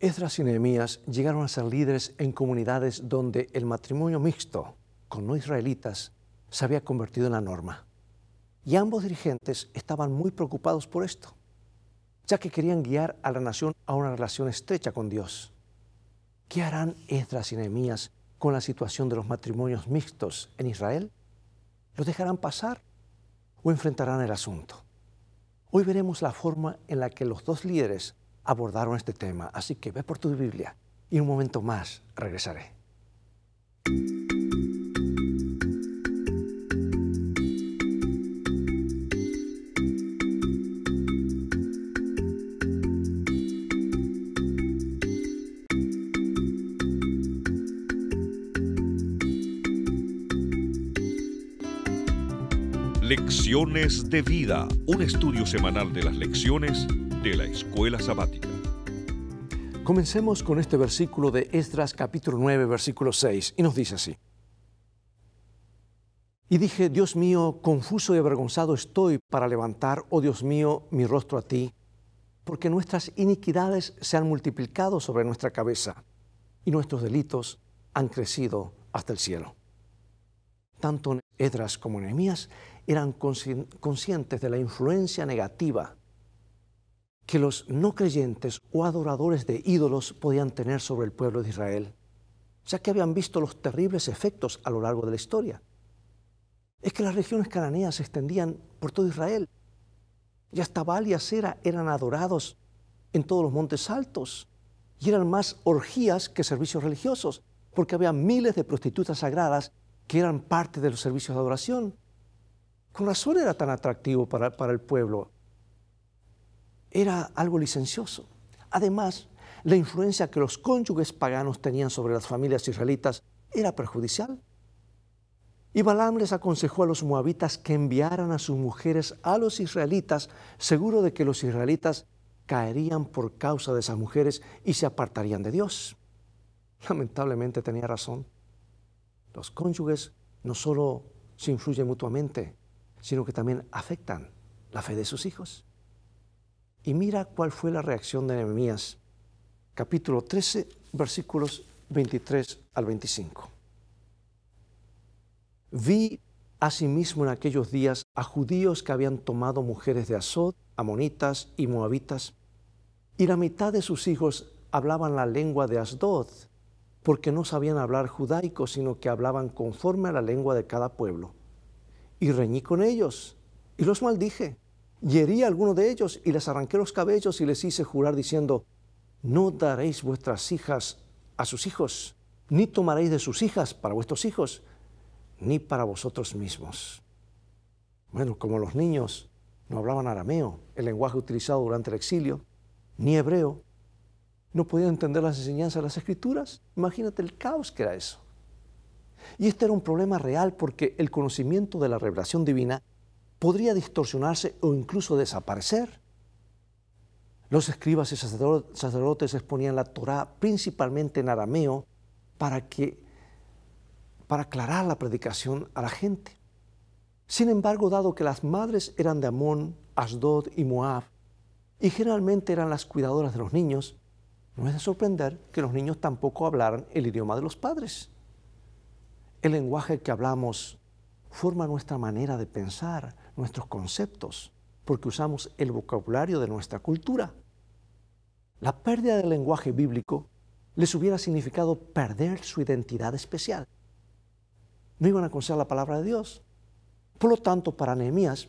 Esdras y Nehemías llegaron a ser líderes en comunidades donde el matrimonio mixto con no israelitas se había convertido en la norma. Y ambos dirigentes estaban muy preocupados por esto, ya que querían guiar a la nación a una relación estrecha con Dios. ¿Qué harán Esdras y Nehemías con la situación de los matrimonios mixtos en Israel? ¿Los dejarán pasar o enfrentarán el asunto? Hoy veremos la forma en la que los dos líderes abordaron este tema, así que ve por tu Biblia y un momento más regresaré. Lecciones de vida, un estudio semanal de las lecciones la escuela sabática. Comencemos con este versículo de Esdras capítulo 9, versículo 6, y nos dice así. Y dije, Dios mío, confuso y avergonzado estoy para levantar, oh Dios mío, mi rostro a ti, porque nuestras iniquidades se han multiplicado sobre nuestra cabeza y nuestros delitos han crecido hasta el cielo. Tanto Esdras como Nehemías eran conscientes de la influencia negativa que los no creyentes o adoradores de ídolos podían tener sobre el pueblo de Israel, ya que habían visto los terribles efectos a lo largo de la historia. Es que las regiones cananeas se extendían por todo Israel, y hasta Baal y Acera eran adorados en todos los montes altos, y eran más orgías que servicios religiosos, porque había miles de prostitutas sagradas que eran parte de los servicios de adoración. Con razón era tan atractivo para el pueblo era algo licencioso. Además, la influencia que los cónyuges paganos tenían sobre las familias israelitas era perjudicial. Y Balaam les aconsejó a los moabitas que enviaran a sus mujeres a los israelitas, seguro de que los israelitas caerían por causa de esas mujeres y se apartarían de Dios. Lamentablemente tenía razón. Los cónyuges no solo se influyen mutuamente, sino que también afectan la fe de sus hijos. Y mira cuál fue la reacción de Nehemías, capítulo 13, versículos 23 al 25. Vi asimismo en aquellos días a judíos que habían tomado mujeres de Azot, amonitas y moabitas, y la mitad de sus hijos hablaban la lengua de Asdod, porque no sabían hablar judaico, sino que hablaban conforme a la lengua de cada pueblo. Y reñí con ellos, y los maldije y a alguno de ellos y les arranqué los cabellos y les hice jurar diciendo, no daréis vuestras hijas a sus hijos, ni tomaréis de sus hijas para vuestros hijos, ni para vosotros mismos. Bueno, como los niños no hablaban arameo, el lenguaje utilizado durante el exilio, ni hebreo, no podían entender las enseñanzas de las escrituras. Imagínate el caos que era eso. Y este era un problema real porque el conocimiento de la revelación divina podría distorsionarse o incluso desaparecer. Los escribas y sacerdotes exponían la Torá principalmente en arameo para, que, para aclarar la predicación a la gente. Sin embargo, dado que las madres eran de Amón, Asdod y Moab, y generalmente eran las cuidadoras de los niños, no es de sorprender que los niños tampoco hablaran el idioma de los padres. El lenguaje que hablamos forma nuestra manera de pensar, nuestros conceptos, porque usamos el vocabulario de nuestra cultura. La pérdida del lenguaje bíblico les hubiera significado perder su identidad especial. No iban a conocer la palabra de Dios. Por lo tanto, para Nehemías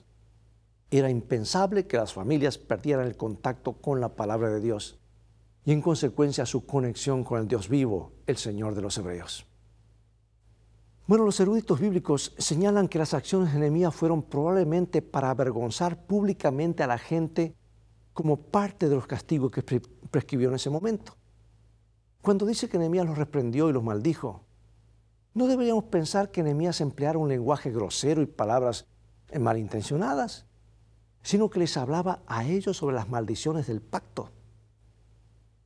era impensable que las familias perdieran el contacto con la palabra de Dios y en consecuencia su conexión con el Dios vivo, el Señor de los Hebreos. Bueno, los eruditos bíblicos señalan que las acciones de Nehemías fueron probablemente para avergonzar públicamente a la gente como parte de los castigos que prescribió en ese momento. Cuando dice que Nehemías los reprendió y los maldijo, ¿no deberíamos pensar que Nehemías empleara un lenguaje grosero y palabras malintencionadas, sino que les hablaba a ellos sobre las maldiciones del pacto?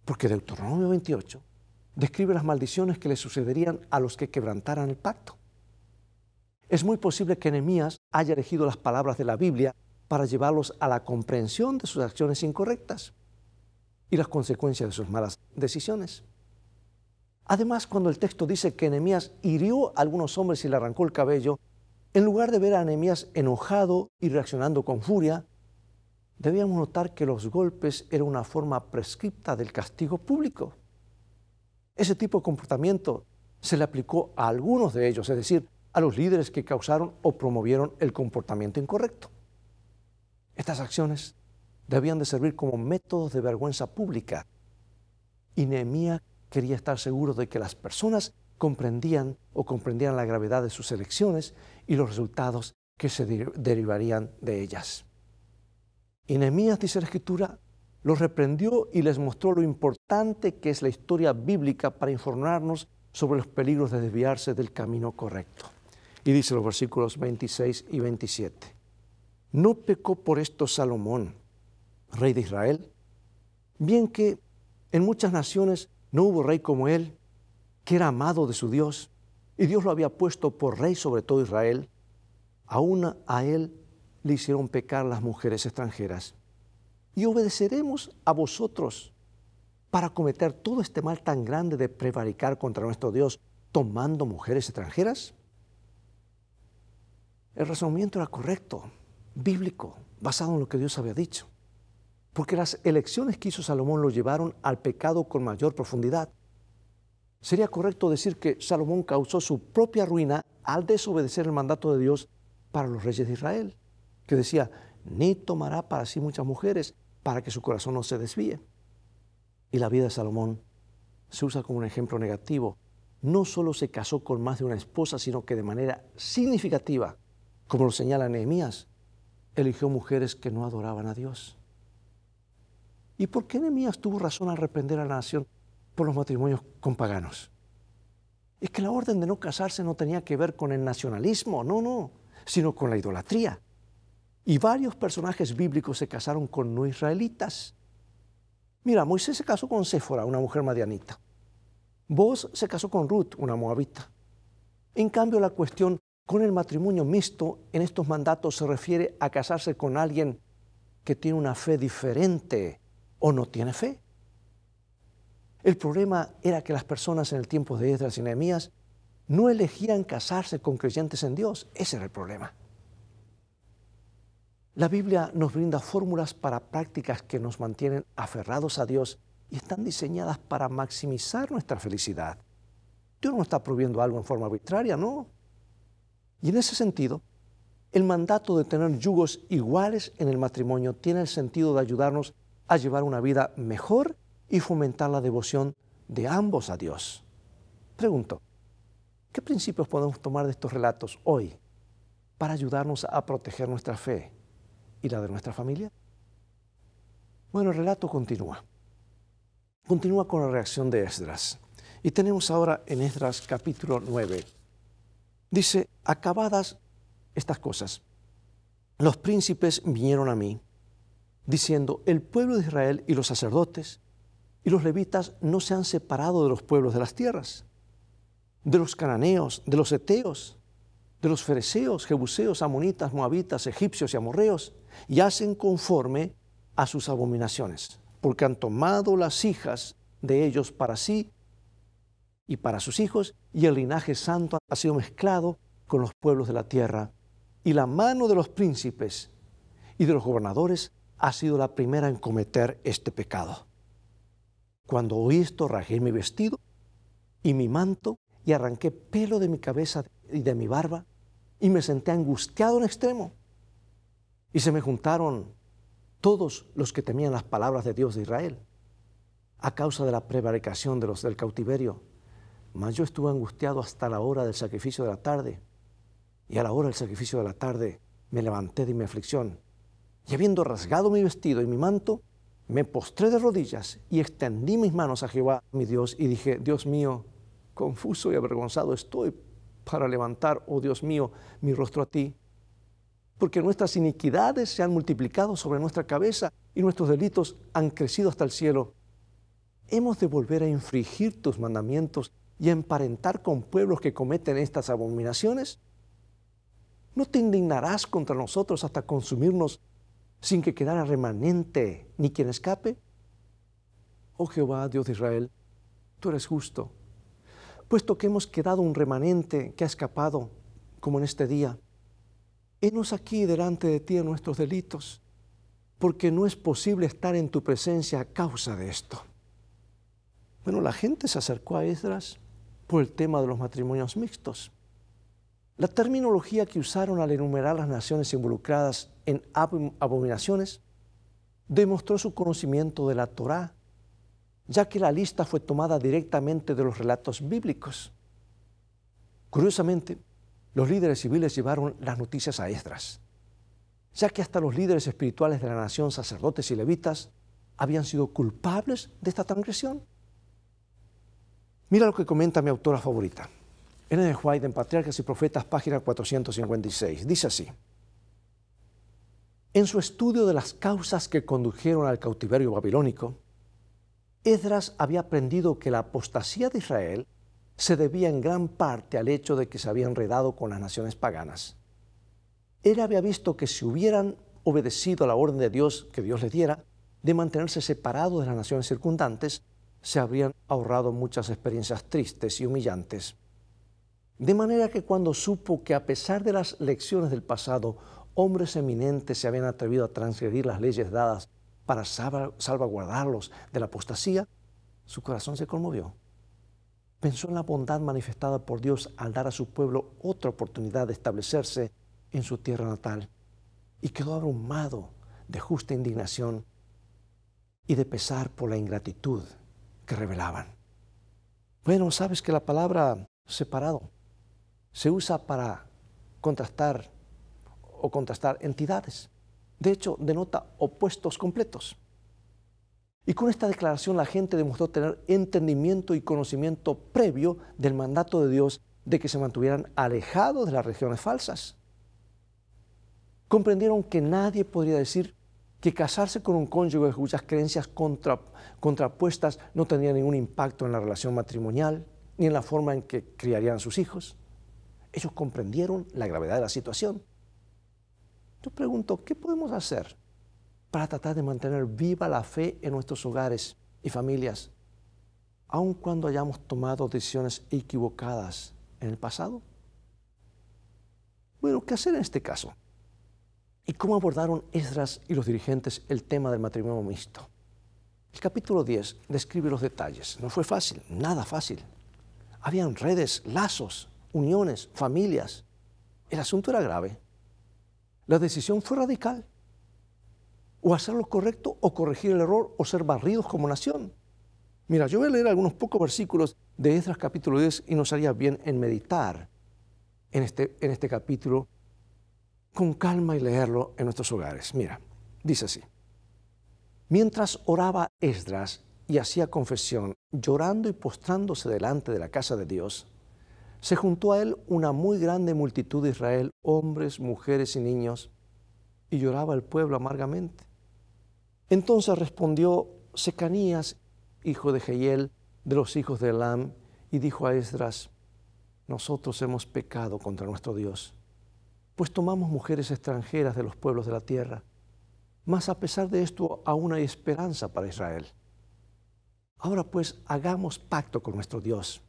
Porque Deuteronomio 28 describe las maldiciones que le sucederían a los que quebrantaran el pacto. Es muy posible que Enemías haya elegido las palabras de la Biblia para llevarlos a la comprensión de sus acciones incorrectas y las consecuencias de sus malas decisiones. Además, cuando el texto dice que Enemías hirió a algunos hombres y le arrancó el cabello, en lugar de ver a Nehemías enojado y reaccionando con furia, debíamos notar que los golpes eran una forma prescripta del castigo público. Ese tipo de comportamiento se le aplicó a algunos de ellos, es decir, a los líderes que causaron o promovieron el comportamiento incorrecto. Estas acciones debían de servir como métodos de vergüenza pública. Y Nehemías quería estar seguro de que las personas comprendían o comprendían la gravedad de sus elecciones y los resultados que se derivarían de ellas. Y Nehemías, dice la Escritura, los reprendió y les mostró lo importante que es la historia bíblica para informarnos sobre los peligros de desviarse del camino correcto. Y dice los versículos 26 y 27. No pecó por esto Salomón, rey de Israel, bien que en muchas naciones no hubo rey como él, que era amado de su Dios, y Dios lo había puesto por rey sobre todo Israel, aún a él le hicieron pecar las mujeres extranjeras y obedeceremos a vosotros para cometer todo este mal tan grande de prevaricar contra nuestro Dios tomando mujeres extranjeras? El razonamiento era correcto, bíblico, basado en lo que Dios había dicho, porque las elecciones que hizo Salomón lo llevaron al pecado con mayor profundidad. Sería correcto decir que Salomón causó su propia ruina al desobedecer el mandato de Dios para los reyes de Israel, que decía, ni tomará para sí muchas mujeres, para que su corazón no se desvíe. Y la vida de Salomón se usa como un ejemplo negativo. No solo se casó con más de una esposa, sino que de manera significativa, como lo señala Nehemías, eligió mujeres que no adoraban a Dios. ¿Y por qué Nehemías tuvo razón al reprender a la nación por los matrimonios con paganos? Es que la orden de no casarse no tenía que ver con el nacionalismo, no, no, sino con la idolatría. Y varios personajes bíblicos se casaron con no israelitas. Mira, Moisés se casó con Séfora, una mujer madianita. Vos se casó con Ruth, una moabita. En cambio, la cuestión con el matrimonio mixto en estos mandatos se refiere a casarse con alguien que tiene una fe diferente o no tiene fe. El problema era que las personas en el tiempo de Esdras y Nehemías no elegían casarse con creyentes en Dios. Ese era el problema. La Biblia nos brinda fórmulas para prácticas que nos mantienen aferrados a Dios y están diseñadas para maximizar nuestra felicidad. Dios no está prohibiendo algo en forma arbitraria, no. Y en ese sentido, el mandato de tener yugos iguales en el matrimonio tiene el sentido de ayudarnos a llevar una vida mejor y fomentar la devoción de ambos a Dios. Pregunto, ¿qué principios podemos tomar de estos relatos hoy para ayudarnos a proteger nuestra fe? y la de nuestra familia? Bueno, el relato continúa. Continúa con la reacción de Esdras. Y tenemos ahora en Esdras capítulo 9. Dice, acabadas estas cosas, los príncipes vinieron a mí, diciendo, el pueblo de Israel y los sacerdotes y los levitas no se han separado de los pueblos de las tierras, de los cananeos, de los eteos, de los fereceos, jebuseos, amonitas, moabitas, egipcios y amorreos, y hacen conforme a sus abominaciones, porque han tomado las hijas de ellos para sí y para sus hijos, y el linaje santo ha sido mezclado con los pueblos de la tierra, y la mano de los príncipes y de los gobernadores ha sido la primera en cometer este pecado. Cuando oí esto, rajé mi vestido y mi manto, y arranqué pelo de mi cabeza y de mi barba, y me senté angustiado en extremo y se me juntaron todos los que temían las palabras de Dios de Israel, a causa de la prevaricación de los del cautiverio. Mas yo estuve angustiado hasta la hora del sacrificio de la tarde. Y a la hora del sacrificio de la tarde me levanté de mi aflicción. Y habiendo rasgado mi vestido y mi manto, me postré de rodillas y extendí mis manos a Jehová, mi Dios, y dije, Dios mío, confuso y avergonzado estoy para levantar, oh Dios mío, mi rostro a ti porque nuestras iniquidades se han multiplicado sobre nuestra cabeza y nuestros delitos han crecido hasta el cielo. Hemos de volver a infringir tus mandamientos y a emparentar con pueblos que cometen estas abominaciones. ¿No te indignarás contra nosotros hasta consumirnos sin que quedara remanente ni quien escape? Oh Jehová, Dios de Israel, tú eres justo, puesto que hemos quedado un remanente que ha escapado, como en este día aquí delante de ti nuestros delitos, porque no es posible estar en tu presencia a causa de esto. Bueno, la gente se acercó a Esdras por el tema de los matrimonios mixtos. La terminología que usaron al enumerar las naciones involucradas en abominaciones demostró su conocimiento de la Torá, ya que la lista fue tomada directamente de los relatos bíblicos. Curiosamente, los líderes civiles llevaron las noticias a Esdras, ya que hasta los líderes espirituales de la nación, sacerdotes y levitas, habían sido culpables de esta transgresión. Mira lo que comenta mi autora favorita, N. White en Patriarcas y Profetas, página 456. Dice así. En su estudio de las causas que condujeron al cautiverio babilónico, Esdras había aprendido que la apostasía de Israel se debía en gran parte al hecho de que se había enredado con las naciones paganas. Él había visto que si hubieran obedecido a la orden de Dios que Dios les diera, de mantenerse separados de las naciones circundantes, se habrían ahorrado muchas experiencias tristes y humillantes. De manera que cuando supo que a pesar de las lecciones del pasado, hombres eminentes se habían atrevido a transgredir las leyes dadas para salvaguardarlos de la apostasía, su corazón se conmovió pensó en la bondad manifestada por Dios al dar a su pueblo otra oportunidad de establecerse en su tierra natal y quedó abrumado de justa indignación y de pesar por la ingratitud que revelaban. Bueno, sabes que la palabra separado se usa para contrastar o contrastar entidades. De hecho, denota opuestos completos. Y con esta declaración la gente demostró tener entendimiento y conocimiento previo del mandato de Dios de que se mantuvieran alejados de las regiones falsas. Comprendieron que nadie podría decir que casarse con un cónyuge cuyas creencias contrapuestas no tendría ningún impacto en la relación matrimonial ni en la forma en que criarían sus hijos. Ellos comprendieron la gravedad de la situación. Yo pregunto, ¿qué podemos hacer para tratar de mantener viva la fe en nuestros hogares y familias, aun cuando hayamos tomado decisiones equivocadas en el pasado? Bueno, ¿qué hacer en este caso? ¿Y cómo abordaron Esdras y los dirigentes el tema del matrimonio mixto? El capítulo 10 describe los detalles. No fue fácil, nada fácil. Habían redes, lazos, uniones, familias. El asunto era grave. La decisión fue radical o hacer lo correcto o corregir el error o ser barridos como nación. Mira, yo voy a leer algunos pocos versículos de Esdras capítulo 10 y nos haría bien en meditar en este, en este capítulo con calma y leerlo en nuestros hogares. Mira, dice así. Mientras oraba Esdras y hacía confesión, llorando y postrándose delante de la casa de Dios, se juntó a él una muy grande multitud de Israel, hombres, mujeres y niños, y lloraba el pueblo amargamente. Entonces respondió Secanías, hijo de Jehiel, de los hijos de Elam, y dijo a Esdras, nosotros hemos pecado contra nuestro Dios, pues tomamos mujeres extranjeras de los pueblos de la tierra. Mas a pesar de esto aún hay esperanza para Israel. Ahora pues hagamos pacto con nuestro Dios,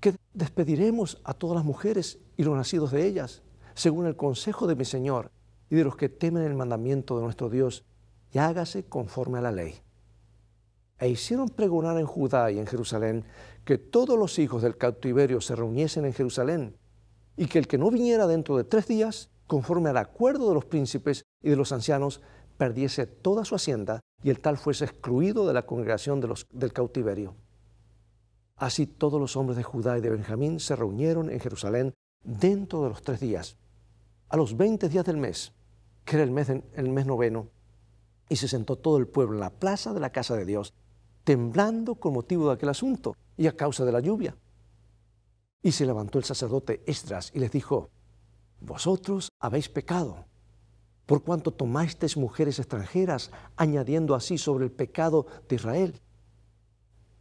que despediremos a todas las mujeres y los nacidos de ellas, según el consejo de mi Señor y de los que temen el mandamiento de nuestro Dios, y hágase conforme a la ley. E hicieron pregonar en Judá y en Jerusalén que todos los hijos del cautiverio se reuniesen en Jerusalén, y que el que no viniera dentro de tres días, conforme al acuerdo de los príncipes y de los ancianos, perdiese toda su hacienda, y el tal fuese excluido de la congregación los, del cautiverio. Así todos los hombres de Judá y de Benjamín se reunieron en Jerusalén dentro de los tres días, a los veinte días del mes, que era el el mes noveno, y se sentó todo el pueblo en la plaza de la casa de Dios, temblando con motivo de aquel asunto y a causa de la lluvia. Y se levantó el sacerdote Esdras y les dijo, Vosotros habéis pecado, por cuanto tomasteis mujeres extranjeras, añadiendo así sobre el pecado de Israel.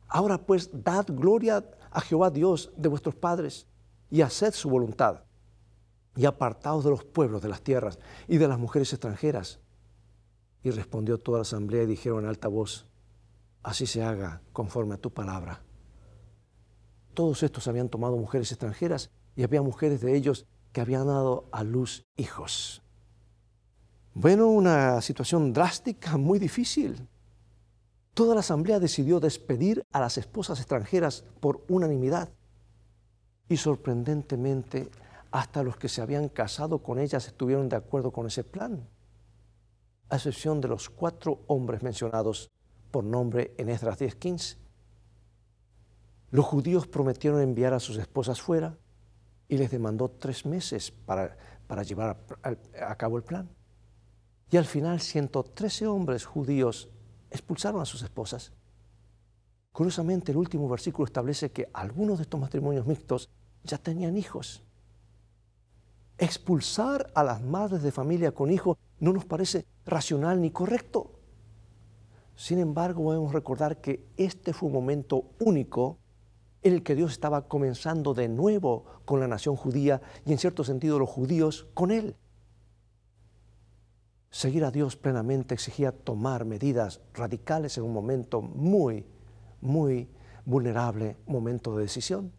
Ahora pues dad gloria a Jehová Dios de vuestros padres y haced su voluntad, y apartaos de los pueblos, de las tierras y de las mujeres extranjeras, y respondió toda la asamblea y dijeron en alta voz, así se haga conforme a tu palabra. Todos estos habían tomado mujeres extranjeras y había mujeres de ellos que habían dado a luz hijos. Bueno, una situación drástica, muy difícil. Toda la asamblea decidió despedir a las esposas extranjeras por unanimidad. Y sorprendentemente, hasta los que se habían casado con ellas estuvieron de acuerdo con ese plan a excepción de los cuatro hombres mencionados por nombre en Esdras 10:15. Los judíos prometieron enviar a sus esposas fuera y les demandó tres meses para, llevar a cabo el plan. Y al final 113 hombres judíos expulsaron a sus esposas. Curiosamente, el último versículo establece que algunos de estos matrimonios mixtos ya tenían hijos expulsar a las madres de familia con hijos no nos parece racional ni correcto. Sin embargo, debemos recordar que este fue un momento único en el que Dios estaba comenzando de nuevo con la nación judía y en cierto sentido los judíos con él. Seguir a Dios plenamente exigía tomar medidas radicales en un momento muy, muy vulnerable, momento de decisión.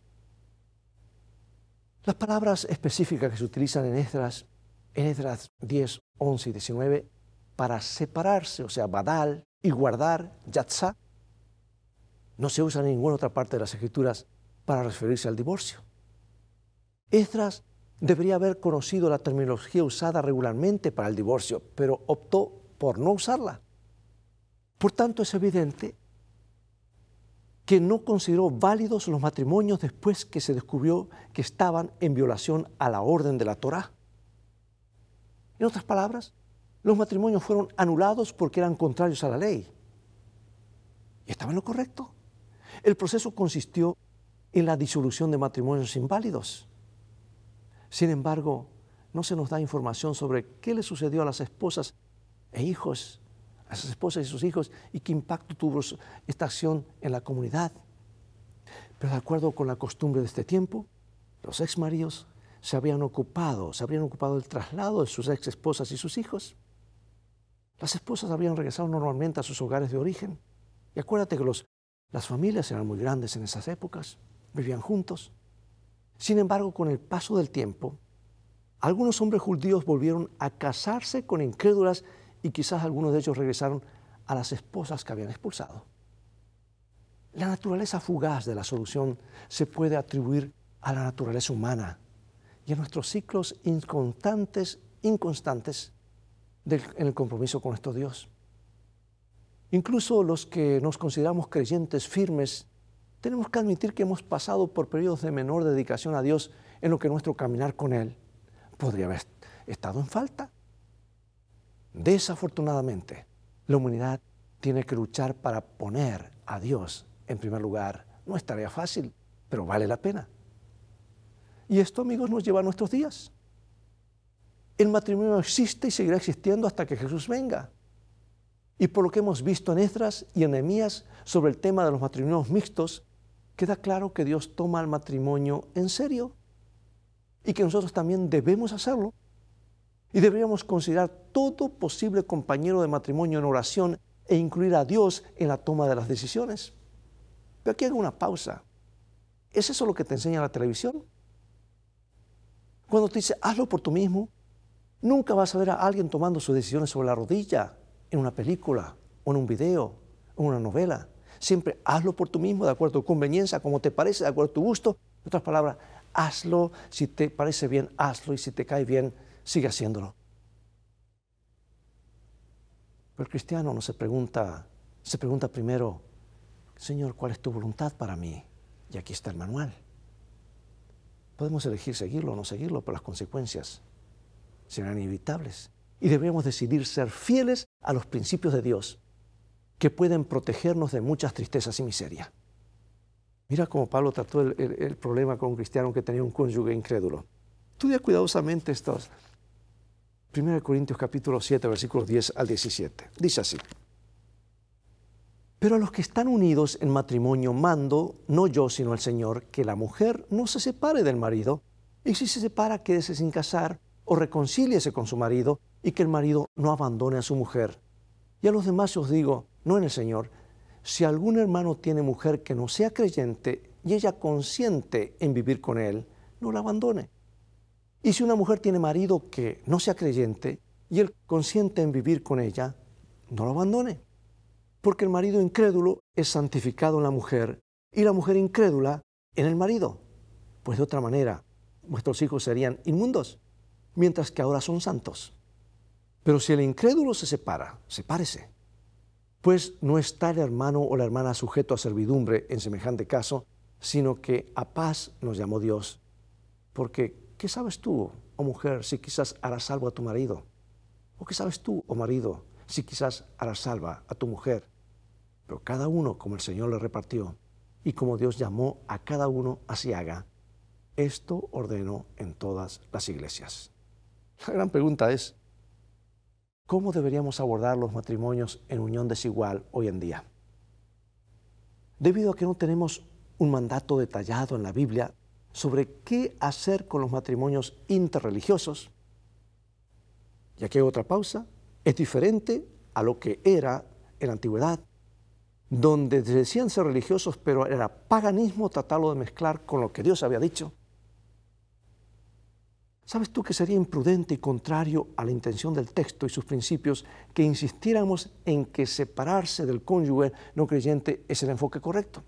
Las palabras específicas que se utilizan en Esdras, en Esdras 10, 11 y 19 para separarse, o sea, badal y guardar, yatsa, no se usan en ninguna otra parte de las escrituras para referirse al divorcio. Esdras debería haber conocido la terminología usada regularmente para el divorcio, pero optó por no usarla. Por tanto, es evidente que no consideró válidos los matrimonios después que se descubrió que estaban en violación a la orden de la Torá. En otras palabras, los matrimonios fueron anulados porque eran contrarios a la ley. Y estaba en lo correcto. El proceso consistió en la disolución de matrimonios inválidos. Sin embargo, no se nos da información sobre qué le sucedió a las esposas e hijos a sus esposas y sus hijos y qué impacto tuvo esta acción en la comunidad. Pero de acuerdo con la costumbre de este tiempo, los ex se habían ocupado, se habían ocupado del traslado de sus ex esposas y sus hijos. Las esposas habían regresado normalmente a sus hogares de origen. Y acuérdate que los, las familias eran muy grandes en esas épocas, vivían juntos. Sin embargo, con el paso del tiempo, algunos hombres judíos volvieron a casarse con incrédulas y quizás algunos de ellos regresaron a las esposas que habían expulsado. La naturaleza fugaz de la solución se puede atribuir a la naturaleza humana y a nuestros ciclos inconstantes, inconstantes en el compromiso con nuestro Dios. Incluso los que nos consideramos creyentes firmes, tenemos que admitir que hemos pasado por periodos de menor dedicación a Dios en lo que nuestro caminar con Él podría haber estado en falta. Desafortunadamente, la humanidad tiene que luchar para poner a Dios en primer lugar. No es tarea fácil, pero vale la pena. Y esto, amigos, nos lleva a nuestros días. El matrimonio existe y seguirá existiendo hasta que Jesús venga. Y por lo que hemos visto en Esdras y en Emías sobre el tema de los matrimonios mixtos, queda claro que Dios toma el matrimonio en serio y que nosotros también debemos hacerlo y deberíamos considerar todo posible compañero de matrimonio en oración e incluir a Dios en la toma de las decisiones. Pero aquí hay una pausa. ¿Es eso lo que te enseña la televisión? Cuando te dice, hazlo por tú mismo, nunca vas a ver a alguien tomando sus decisiones sobre la rodilla, en una película, o en un video, o en una novela. Siempre hazlo por tú mismo, de acuerdo a tu conveniencia, como te parece, de acuerdo a tu gusto. En otras palabras, hazlo si te parece bien, hazlo y si te cae bien, sigue haciéndolo. Pero el cristiano no se pregunta, se pregunta primero, Señor, ¿cuál es tu voluntad para mí? Y aquí está el manual. Podemos elegir seguirlo o no seguirlo, pero las consecuencias serán inevitables. Y debemos decidir ser fieles a los principios de Dios, que pueden protegernos de muchas tristezas y miseria. Mira cómo Pablo trató el, problema con un cristiano que tenía un cónyuge incrédulo. Estudia cuidadosamente estos, 1 Corintios capítulo 7, versículos 10 al 17. Dice así. Pero a los que están unidos en matrimonio mando, no yo sino el Señor, que la mujer no se separe del marido, y si se separa quédese sin casar o reconcíliese con su marido, y que el marido no abandone a su mujer. Y a los demás os digo, no en el Señor, si algún hermano tiene mujer que no sea creyente y ella consiente en vivir con él, no la abandone. Y si una mujer tiene marido que no sea creyente y él consiente en vivir con ella, no lo abandone. Porque el marido incrédulo es santificado en la mujer y la mujer incrédula en el marido. Pues de otra manera, nuestros hijos serían inmundos, mientras que ahora son santos. Pero si el incrédulo se separa, sepárese. Pues no está el hermano o la hermana sujeto a servidumbre en semejante caso, sino que a paz nos llamó Dios, porque ¿Qué sabes tú, oh mujer, si quizás harás salvo a tu marido? ¿O qué sabes tú, oh marido, si quizás harás salva a tu mujer? Pero cada uno como el Señor le repartió y como Dios llamó a cada uno, así haga. Esto ordenó en todas las iglesias. La gran pregunta es, ¿cómo deberíamos abordar los matrimonios en unión desigual hoy en día? Debido a que no tenemos un mandato detallado en la Biblia sobre qué hacer con los matrimonios interreligiosos. ya que hay otra pausa. Es diferente a lo que era en la antigüedad, donde decían ser religiosos, pero era paganismo tratarlo de mezclar con lo que Dios había dicho. ¿Sabes tú que sería imprudente y contrario a la intención del texto y sus principios que insistiéramos en que separarse del cónyuge no creyente es el enfoque correcto?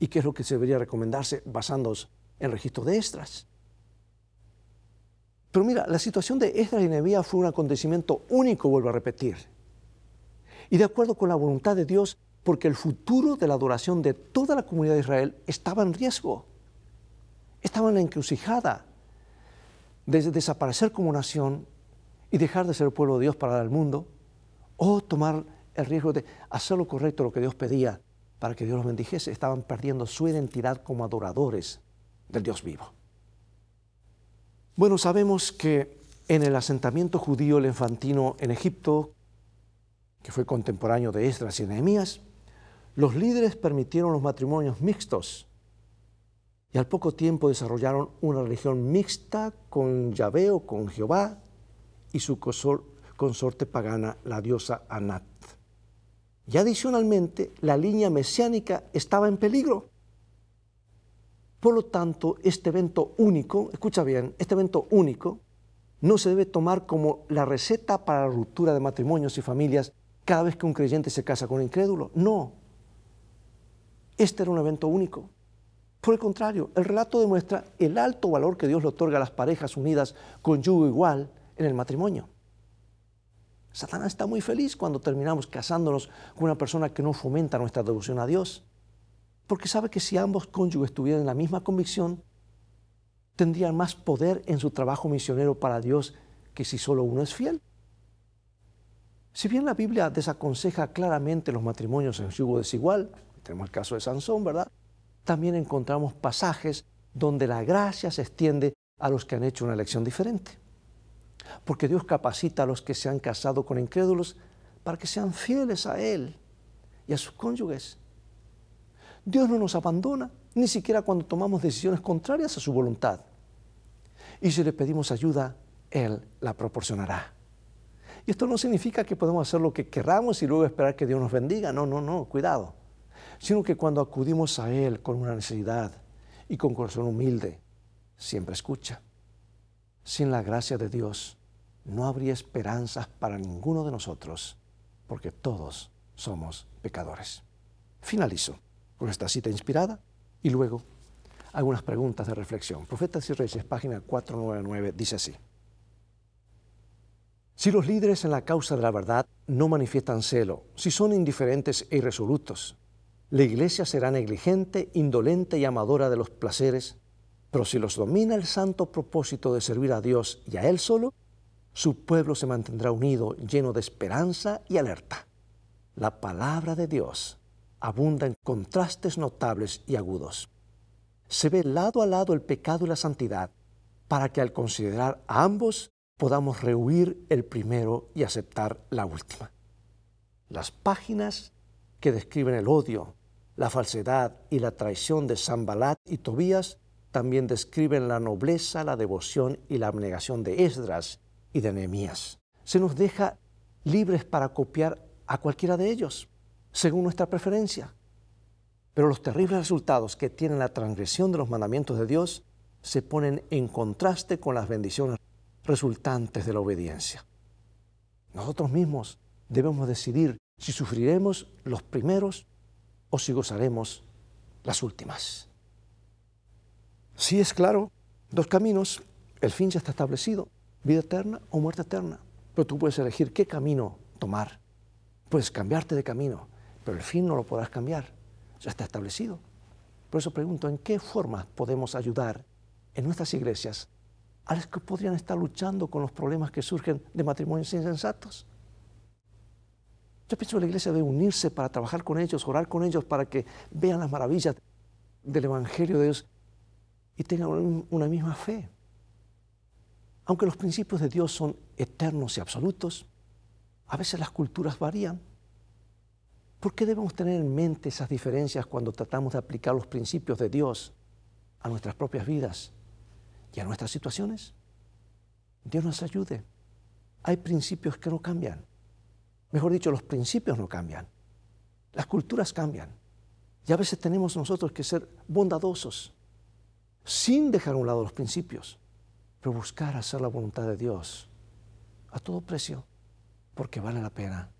y qué es lo que se debería recomendarse basándose en registro de estras. Pero mira, la situación de Estras y Nehemías fue un acontecimiento único, vuelvo a repetir. Y de acuerdo con la voluntad de Dios, porque el futuro de la adoración de toda la comunidad de Israel estaba en riesgo. estaba en la encrucijada de desaparecer como nación y dejar de ser el pueblo de Dios para el mundo, o tomar el riesgo de hacer lo correcto, lo que Dios pedía, para que Dios los bendijese, estaban perdiendo su identidad como adoradores del Dios vivo. Bueno, sabemos que en el asentamiento judío elefantino en Egipto, que fue contemporáneo de Esdras y Nehemías, los líderes permitieron los matrimonios mixtos y al poco tiempo desarrollaron una religión mixta con Yahvé o con Jehová y su consorte pagana, la diosa Anat. Y adicionalmente, la línea mesiánica estaba en peligro. Por lo tanto, este evento único, escucha bien, este evento único no se debe tomar como la receta para la ruptura de matrimonios y familias cada vez que un creyente se casa con un incrédulo. No. Este era un evento único. Por el contrario, el relato demuestra el alto valor que Dios le otorga a las parejas unidas con yugo igual en el matrimonio. Satanás está muy feliz cuando terminamos casándonos con una persona que no fomenta nuestra devoción a Dios, porque sabe que si ambos cónyuges tuvieran la misma convicción, tendrían más poder en su trabajo misionero para Dios que si solo uno es fiel. Si bien la Biblia desaconseja claramente los matrimonios en yugo desigual, tenemos el caso de Sansón, ¿verdad? También encontramos pasajes donde la gracia se extiende a los que han hecho una elección diferente porque Dios capacita a los que se han casado con incrédulos para que sean fieles a Él y a sus cónyuges. Dios no nos abandona, ni siquiera cuando tomamos decisiones contrarias a su voluntad. Y si le pedimos ayuda, Él la proporcionará. Y esto no significa que podemos hacer lo que queramos y luego esperar que Dios nos bendiga, no, no, no, cuidado. Sino que cuando acudimos a Él con una necesidad y con corazón humilde, siempre escucha. Sin la gracia de Dios, no habría esperanzas para ninguno de nosotros, porque todos somos pecadores. Finalizo con esta cita inspirada y luego algunas preguntas de reflexión. Profetas y Reyes, página 499, dice así. Si los líderes en la causa de la verdad no manifiestan celo, si son indiferentes e irresolutos, la iglesia será negligente, indolente y amadora de los placeres, pero si los domina el santo propósito de servir a Dios y a Él solo, su pueblo se mantendrá unido, lleno de esperanza y alerta. La palabra de Dios abunda en contrastes notables y agudos. Se ve lado a lado el pecado y la santidad, para que al considerar a ambos podamos rehuir el primero y aceptar la última. Las páginas que describen el odio, la falsedad y la traición de Sanbalat y Tobías también describen la nobleza, la devoción y la abnegación de Esdras y de Nehemías. Se nos deja libres para copiar a cualquiera de ellos, según nuestra preferencia. Pero los terribles resultados que tiene la transgresión de los mandamientos de Dios se ponen en contraste con las bendiciones resultantes de la obediencia. Nosotros mismos debemos decidir si sufriremos los primeros o si gozaremos las últimas. Si sí, es claro, dos caminos, el fin ya está establecido, vida eterna o muerte eterna. Pero tú puedes elegir qué camino tomar. Puedes cambiarte de camino, pero el fin no lo podrás cambiar. Ya está establecido. Por eso pregunto, ¿en qué forma podemos ayudar en nuestras iglesias a las que podrían estar luchando con los problemas que surgen de matrimonios insensatos? Yo pienso que la iglesia debe unirse para trabajar con ellos, orar con ellos, para que vean las maravillas del Evangelio de Dios y tengan una misma fe. Aunque los principios de Dios son eternos y absolutos, a veces las culturas varían. ¿Por qué debemos tener en mente esas diferencias cuando tratamos de aplicar los principios de Dios a nuestras propias vidas y a nuestras situaciones? Dios nos ayude. Hay principios que no cambian. Mejor dicho, los principios no cambian. Las culturas cambian. Y a veces tenemos nosotros que ser bondadosos sin dejar a un lado los principios pero buscar hacer la voluntad de Dios a todo precio, porque vale la pena.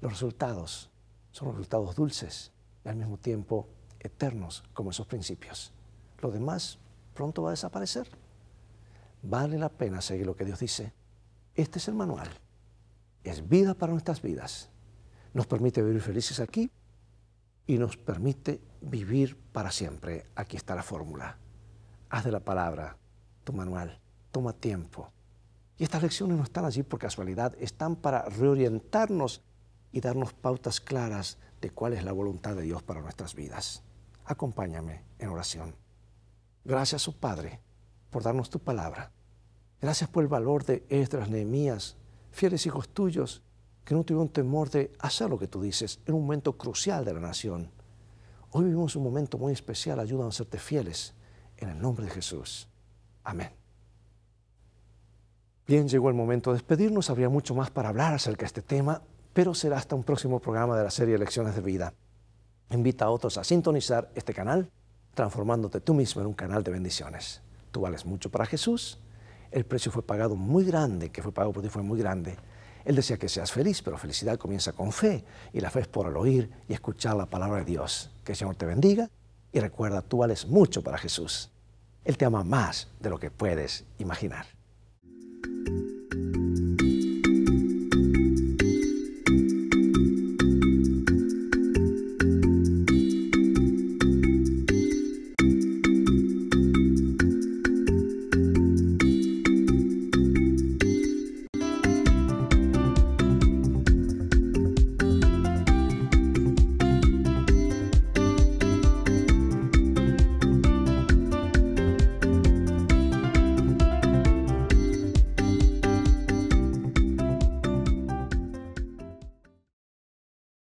Los resultados son resultados dulces y al mismo tiempo eternos como esos principios. Lo demás pronto va a desaparecer. Vale la pena seguir lo que Dios dice. Este es el manual. Es vida para nuestras vidas. Nos permite vivir felices aquí y nos permite vivir para siempre. Aquí está la fórmula. Haz de la palabra tu manual toma tiempo. Y estas lecciones no están allí por casualidad, están para reorientarnos y darnos pautas claras de cuál es la voluntad de Dios para nuestras vidas. Acompáñame en oración. Gracias, oh Padre, por darnos tu palabra. Gracias por el valor de Esdras, Nehemías, fieles hijos tuyos, que no tuvieron temor de hacer lo que tú dices en un momento crucial de la nación. Hoy vivimos un momento muy especial, ayúdanos a serte fieles. En el nombre de Jesús. Amén. Bien, llegó el momento de despedirnos. Habría mucho más para hablar acerca de este tema, pero será hasta un próximo programa de la serie Lecciones de Vida. Invita a otros a sintonizar este canal, transformándote tú mismo en un canal de bendiciones. Tú vales mucho para Jesús. El precio fue pagado muy grande, que fue pagado por ti fue muy grande. Él decía que seas feliz, pero felicidad comienza con fe, y la fe es por el oír y escuchar la palabra de Dios. Que el Señor te bendiga y recuerda, tú vales mucho para Jesús. Él te ama más de lo que puedes imaginar.